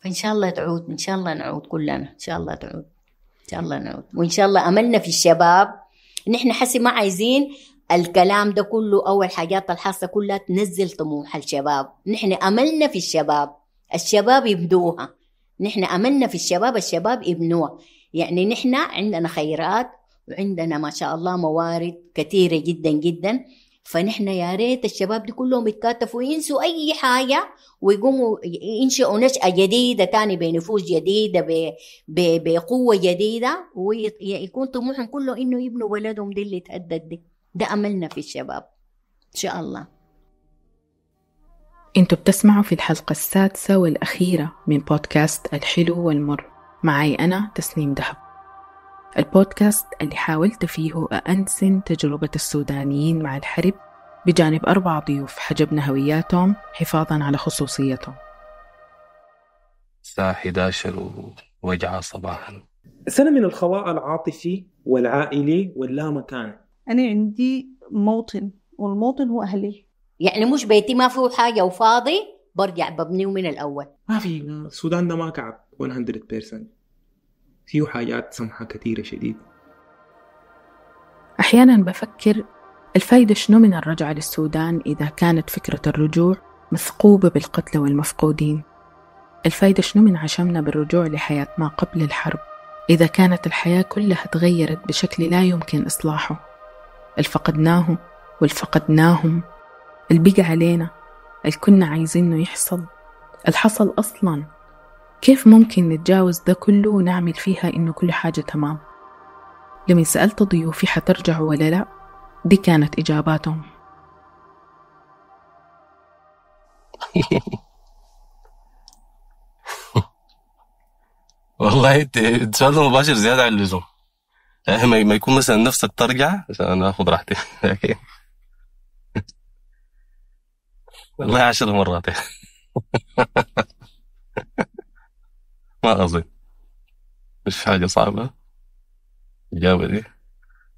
فإن شاء الله تعود إن شاء الله نعود كلنا إن شاء الله تعود إن شاء الله نعود وإن شاء الله أملنا في الشباب إن إحنا حسي ما عايزين الكلام ده كله أو الحاجات الحاسة كلها تنزل طموح الشباب نحن أملنا في الشباب الشباب يبدوها نحن أملنا في الشباب الشباب يبنوها يعني نحن عندنا خيرات وعندنا ما شاء الله موارد كثيرة جدا جدا فنحن يا ريت الشباب دي كلهم يتكاتفوا ينسوا اي حاجه ويقوموا ينشئوا نشأة جديدة تاني بنفوس جديدة بقوة جديدة ويكون طموحهم كله انه يبنوا بلدهم دي اللي تهدد دي ده املنا في الشباب ان شاء الله انتوا بتسمعوا في الحلقة السادسة والأخيرة من بودكاست الحلو والمر معي أنا تسنيم دهب البودكاست اللي حاولت فيه أنسن تجربة السودانيين مع الحرب بجانب أربع ضيوف حجبنا هوياتهم حفاظا على خصوصيتهم الساعة 11 ووجعة صباحا سنة من الخواء العاطفي والعائلي واللا مكان أنا عندي موطن والموطن هو أهلي يعني مش بيتي ما فيه حاجة وفاضي برجع ببنيه من الأول ما في السودان ده ما كعب 100% فيه حاجات سمحة كثيرة شديد أحيانا بفكر الفايدة شنو من الرجعة للسودان إذا كانت فكرة الرجوع مثقوبة بالقتلى والمفقودين الفايدة شنو من عشمنا بالرجوع لحياة ما قبل الحرب إذا كانت الحياة كلها تغيرت بشكل لا يمكن إصلاحه الفقدناه والفقدناهم البقى علينا الكنا عايزينه يحصل الحصل أصلاً كيف ممكن نتجاوز ده كله ونعمل فيها إنه كل حاجة تمام؟ لما سألت ضيوفي حترجعوا ولا لأ دي كانت إجاباتهم والله انت تسال مباشر زياده عن اللزوم يعني ما يكون مثلا نفسك ترجع عشان انا اخذ راحتي والله عشر مرات ما أظن مش حاجة صعبة الإجابة دي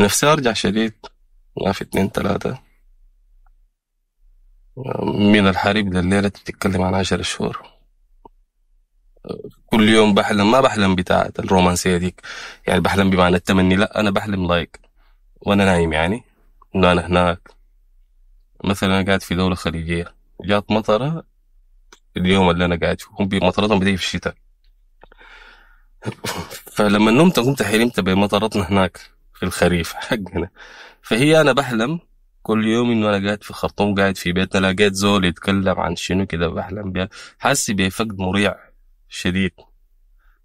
نفسي أرجع شديد ما في اتنين تلاتة من الحريب لليلة تتكلم عن عشر شهور كل يوم بحلم ما بحلم بتاعة الرومانسية ديك يعني بحلم بمعنى التمني لا أنا بحلم لايك وأنا نايم يعني إنه أنا هناك مثلا أنا قاعد في دولة خليجية جات مطرة اليوم اللي أنا قاعد فيه هم مطرتهم بتيجي في الشتاء فلما نمت قمت حلمت بمطرتنا هناك في الخريف حقنا فهي انا بحلم كل يوم انه انا قاعد في خرطوم قاعد في بيتنا لقيت زول يتكلم عن شنو كده بحلم بها حاسس بفقد مريع شديد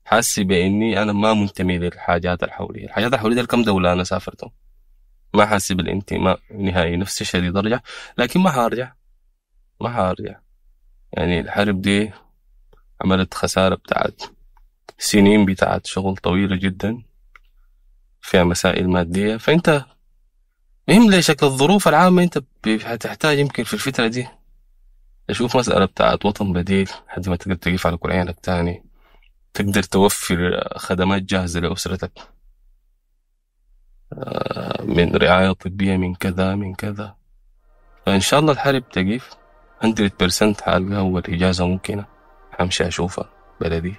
حاسس باني انا ما منتمي للحاجات الحولية الحاجات الحولية دي كم دوله انا سافرتهم ما حاسس بالانتماء نهائي نفس الشيء شديد ارجع لكن ما حارجع ما حارجع يعني الحرب دي عملت خسارة بتاعت سنين بتاعت شغل طويلة جدا فيها مسائل مادية فأنت مهم ليه شكل الظروف العامة أنت هتحتاج يمكن في الفترة دي أشوف مسألة بتاعت وطن بديل حد ما تقدر تقف على كل عينك تاني تقدر توفر خدمات جاهزة لأسرتك آه، من رعاية طبية من كذا من كذا فإن شاء الله الحرب تقف 100% حألقى أول إجازة ممكنة همشي أشوفها بلدي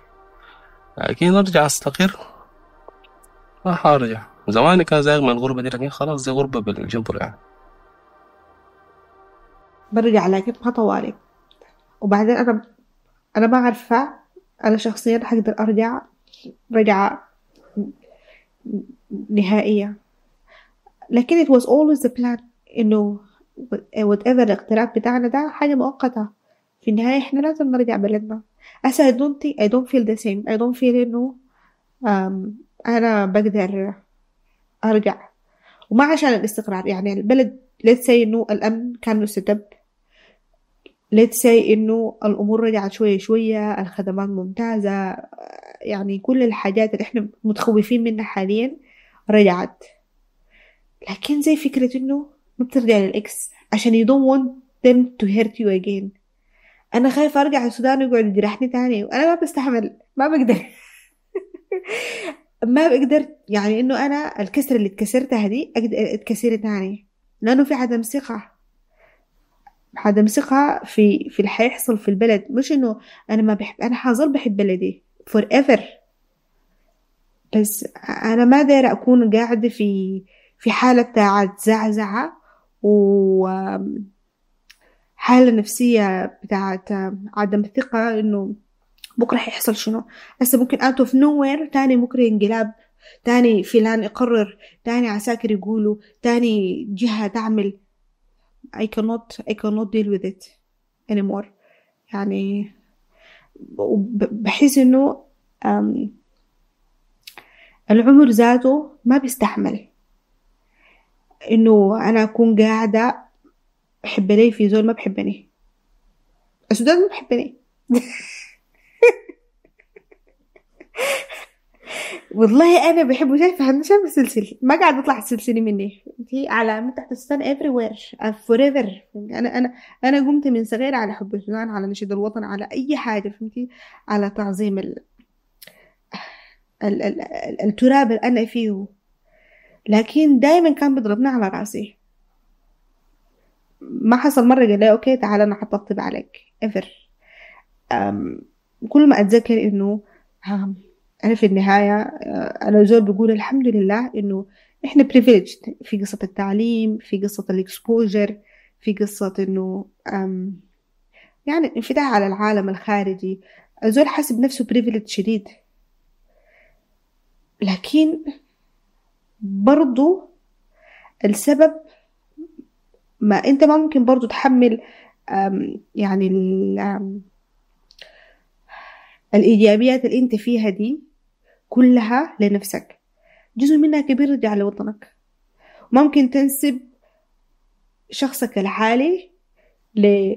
لكن ارجع استقر ما حارجع زمان كان زايغ من الغربة دي لكن خلاص زي غربة بالجبر يعني برجع لكن ما طوالي وبعدين أنا أنا ما عارفة أنا شخصيا حقدر أرجع رجعة نهائية لكن it was always the plan إنه whatever الاقتراب بتاعنا ده حاجة مؤقتة في النهاية إحنا لازم نرجع بلدنا as I don't think I don't feel the same I don't feel إنه um, أنا بقدر أرجع وما عشان الاستقرار يعني البلد let's say إنه الأمن كان له let's say إنه الأمور رجعت شوية شوية الخدمات ممتازة يعني كل الحاجات اللي إحنا متخوفين منها حاليا رجعت لكن زي فكرة إنه ما بترجع للإكس عشان you don't want them to hurt you again انا خايفه ارجع السودان ويقعد يجرحني تاني وانا ما بستحمل ما بقدر ما بقدر يعني انه انا الكسره اللي اتكسرتها دي اقدر اتكسر تاني لانه في عدم ثقه عدم ثقة في في اللي حيحصل في البلد مش انه انا ما بحب انا حظل بحب بلدي فور ايفر بس انا ما دايره اكون قاعده في في حاله بتاعت زعزعه و حالة نفسية بتاعت عدم الثقة إنه بكرة حيحصل شنو هسه ممكن اوت اوف nowhere تاني بكرة انقلاب تاني فلان يقرر تاني عساكر يقولوا تاني جهة تعمل I cannot I cannot deal with it anymore يعني بحس إنه العمر ذاته ما بيستحمل إنه أنا أكون قاعدة لي في زول ما بحبني السودان ما بحبني والله انا بحبه شايف هنشاف السلسلة ما قاعد اطلع السلسلة مني في علامات تحت السن افري وير فور ايفر انا انا انا قمت من صغير على حب السودان على نشيد الوطن على اي حاجه فهمتي على تعظيم ال... ال... ال... التراب اللي انا فيه لكن دايما كان بيضربني على راسي ما حصل مرة قال لي اوكي تعال انا حطبطب عليك ايفر كل ما اتذكر انه انا في النهاية أه، انا زول بقول الحمد لله انه احنا بريفيليجد في قصة التعليم في قصة الاكسبوجر في قصة انه يعني الانفتاح على العالم الخارجي الزول حاسب نفسه بريفيليج شديد لكن برضو السبب ما أنت ممكن برضو تحمل يعني الإيجابيات اللي أنت فيها دي كلها لنفسك جزء منها كبير يرجع لوطنك ممكن تنسب شخصك الحالي ل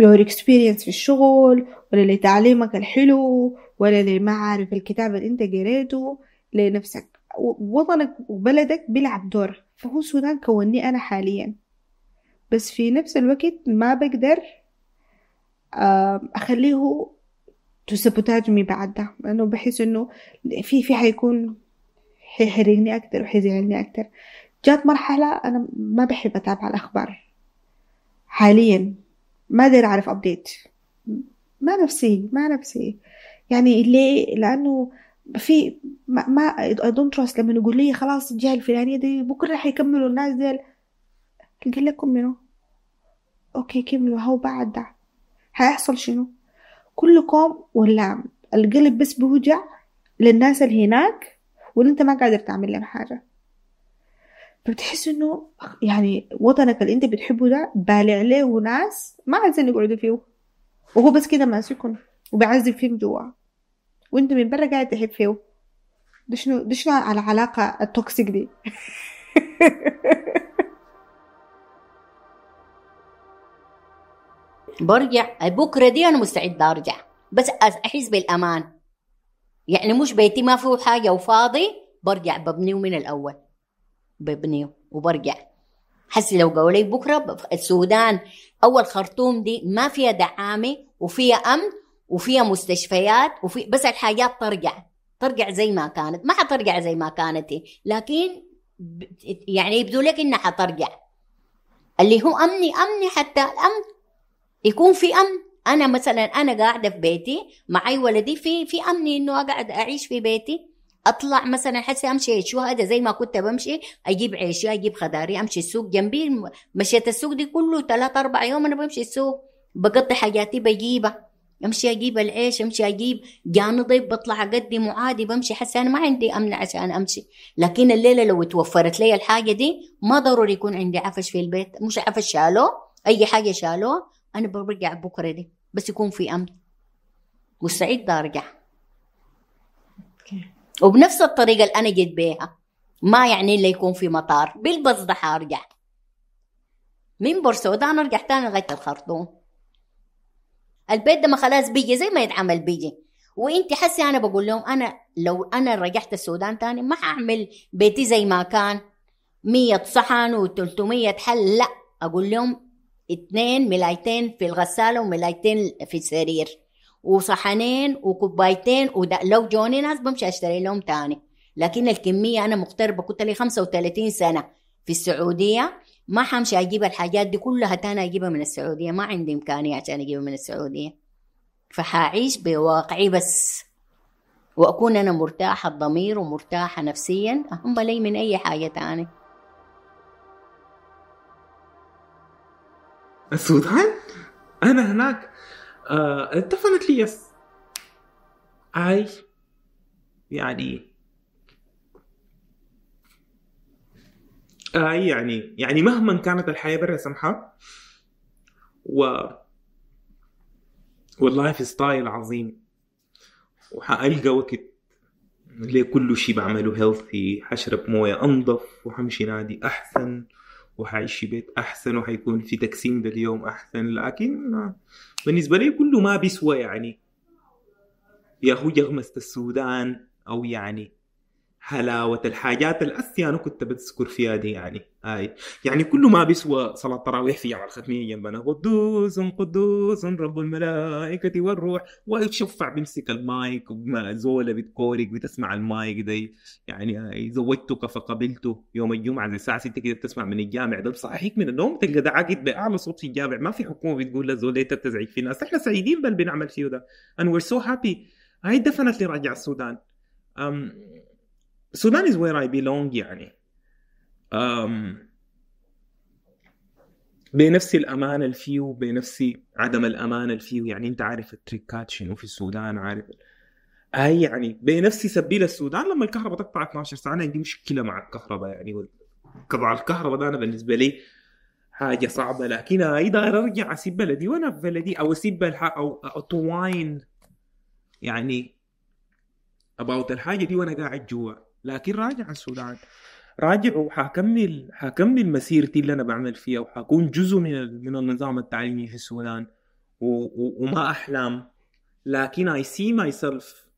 your experience في الشغل ولا لتعليمك الحلو ولا لمعارف الكتاب اللي انت قريته لنفسك وطنك وبلدك بيلعب دور فهو السودان كوني انا حاليا بس في نفس الوقت ما بقدر أخليه تسبوتاجمي بعد ده لأنه بحس إنه في في حيكون حيحرقني أكتر وحيزعلني أكتر جات مرحلة أنا ما بحب أتابع الأخبار حاليا ما ادري أعرف أبديت ما نفسي ما نفسي يعني ليه لأنه في ما, ما اي دونت لما يقول لي خلاص الجهة الفلانية دي بكرة حيكملوا الناس دي قال لكم منو اوكي كملوا هو بعد ده هيحصل شنو كلكم ولا القلب بس بوجع للناس اللي هناك واللي انت ما قادر تعمل لهم حاجه فبتحس انه يعني وطنك اللي انت بتحبه ده بالع له ناس ما عايزين يقعدوا فيه وهو بس كده ماسكهم وبيعذب فيهم جوا وانت من برا قاعد تحب فيه ده شنو ده شنو العلاقه التوكسيك دي برجع بكره دي انا مستعد ارجع بس احس بالامان يعني مش بيتي ما فيه حاجه وفاضي برجع ببنيه من الاول ببنيه وبرجع حسي لو قالوا لي بكره السودان اول خرطوم دي ما فيها دعامه وفيها امن وفيها مستشفيات وفي بس الحاجات ترجع ترجع زي ما كانت ما حترجع زي ما كانت لكن يعني يبدو لك انها حترجع اللي هو امني امني حتى الامن يكون في امن انا مثلا انا قاعده في بيتي معي ولدي في في امني انه اقعد اعيش في بيتي اطلع مثلا حسي امشي شو هذا زي ما كنت بمشي اجيب عيشي اجيب خضاري امشي السوق جنبي مشيت السوق دي كله ثلاث اربع يوم انا بمشي السوق بقضي حاجاتي بجيبها امشي اجيب العيش امشي اجيب جانضي بطلع اقدم عادي بمشي حسي انا ما عندي امن عشان امشي لكن الليله لو توفرت لي الحاجه دي ما ضروري يكون عندي عفش في البيت مش عفش شالوه اي حاجه شالوه انا برجع بكره دي بس يكون في امن مستعده ارجع وبنفس الطريقه اللي انا جيت بيها ما يعني الا يكون في مطار بالبص ده حارجع من بورسعيد انا رجعت تاني لغايه الخرطوم البيت ده ما خلاص بيجي زي ما يتعمل بيجي وانت حسي انا بقول لهم انا لو انا رجعت السودان تاني ما هعمل بيتي زي ما كان مية صحن و300 حل لا اقول لهم اتنين ملايتين في الغسالة وملايتين في السرير وصحنين وكوبايتين وده لو جوني ناس بمشي اشتري لهم تاني لكن الكمية أنا مغتربة كنت لي 35 سنة في السعودية ما حمشي أجيب الحاجات دي كلها تاني أجيبها من السعودية ما عندي إمكانية عشان أجيبها من السعودية فحاعيش بواقعي بس وأكون أنا مرتاحة الضمير ومرتاحة نفسيا أهم لي من أي حاجة تاني السودان انا هناك آه اتفنت لي يس اي يعني اي آه، يعني يعني مهما كانت الحياه برا سمحه و واللايف ستايل عظيم وحالقى وقت لكل شيء بعمله هيلثي حشرب مويه انظف وحمشي نادي احسن وحعيش في بيت احسن وحيكون في تقسيم لليوم احسن لكن بالنسبه لي كله ما بيسوى يعني يا هو يغمس السودان او يعني حلاوة الحاجات الأسيا أنا كنت بذكر فيها دي يعني هاي يعني كل ما بيسوى صلاة التراويح في جامع الختمية جنبنا قدوس قدوس رب الملائكة والروح ويتشفع بيمسك المايك زولة بتكورك بتسمع المايك دي يعني هاي زوجتك فقبلته يوم الجمعة زي الساعة 6 كده بتسمع من الجامع ده بصحيك من النوم تلقى ده عاقد بأعلى صوت في الجامع ما في حكومة بتقول للزول أنت تزعج في ناس احنا سعيدين بل بنعمل فيه ده and we're so happy هاي دفنت راجع السودان أم السودان is where I belong يعني um, بنفس الامان اللي فيه وبنفس عدم الامان اللي فيه يعني انت عارف التريكات شنو في السودان عارف اي يعني بنفس سبيل السودان لما الكهرباء تقطع 12 ساعه انا عندي مشكله مع الكهرباء يعني قطع الكهرباء ده انا بالنسبه لي حاجه صعبه لكن اذا ارجع اسيب بلدي وانا في بلدي او اسيب او اطوين يعني اباوت الحاجه دي وانا قاعد جوا لكن راجع السودان راجع وحكمل حكمل مسيرتي اللي انا بعمل فيها وحكون جزء من من النظام التعليمي في السودان و... و... وما احلام لكن اي سي ماي سيلف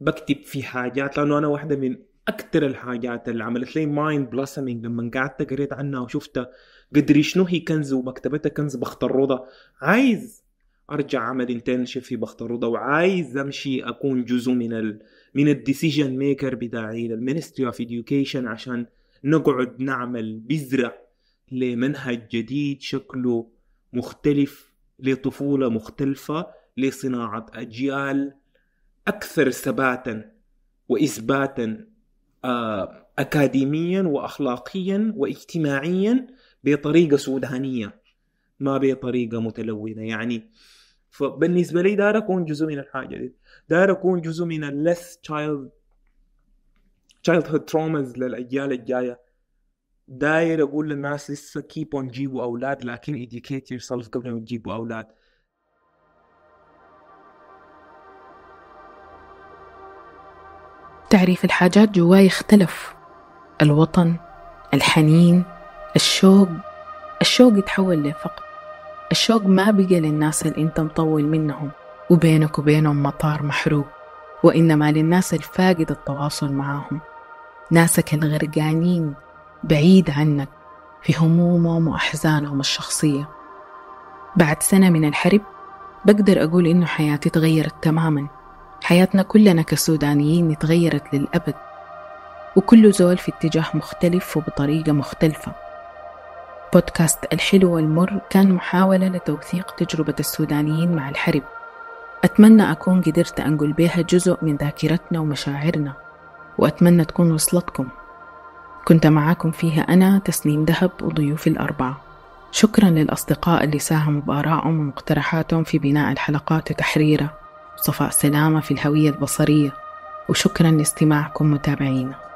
بكتب في حاجات لانه انا واحده من اكثر الحاجات اللي عملت لي مايند بلاسمينج لما قعدت قريت عنها وشفتها قدري شنو هي كنز ومكتبتها كنز الروضه عايز ارجع اعمل انترنشيب في بختروضة وعايز امشي اكون جزء من ال من الديسيجن ميكر بتاعي للمينستري اوف اديوكيشن عشان نقعد نعمل بذرة لمنهج جديد شكله مختلف لطفولة مختلفة لصناعة أجيال أكثر ثباتا وإثباتا آه، أكاديميا وأخلاقيا واجتماعيا بطريقة سودانية ما بطريقة متلونة يعني فبالنسبه لي داير اكون جزء من الحاجه دي داير اكون جزء من less تشايلد تشايلد هود ترومز للاجيال الجايه داير اقول للناس لسه كيب اون جيبوا اولاد لكن educate yourself قبل ما تجيبوا اولاد تعريف الحاجات جواي اختلف الوطن الحنين الشوق الشوق يتحول لفقد الشوق ما بقى للناس اللي انت مطول منهم وبينك وبينهم مطار محروق وإنما للناس الفاقد التواصل معاهم ناسك الغرقانين بعيد عنك في همومهم وأحزانهم الشخصية بعد سنة من الحرب بقدر أقول إنه حياتي تغيرت تماما حياتنا كلنا كسودانيين تغيرت للأبد وكل زول في اتجاه مختلف وبطريقة مختلفة بودكاست الحلو والمر كان محاولة لتوثيق تجربة السودانيين مع الحرب أتمنى أكون قدرت أنقل بها جزء من ذاكرتنا ومشاعرنا وأتمنى تكون وصلتكم كنت معاكم فيها أنا تسنيم ذهب وضيوفي الأربعة شكرا للأصدقاء اللي ساهموا بآرائهم ومقترحاتهم في بناء الحلقات وتحريرها وصفاء سلامة في الهوية البصرية وشكرا لاستماعكم متابعينا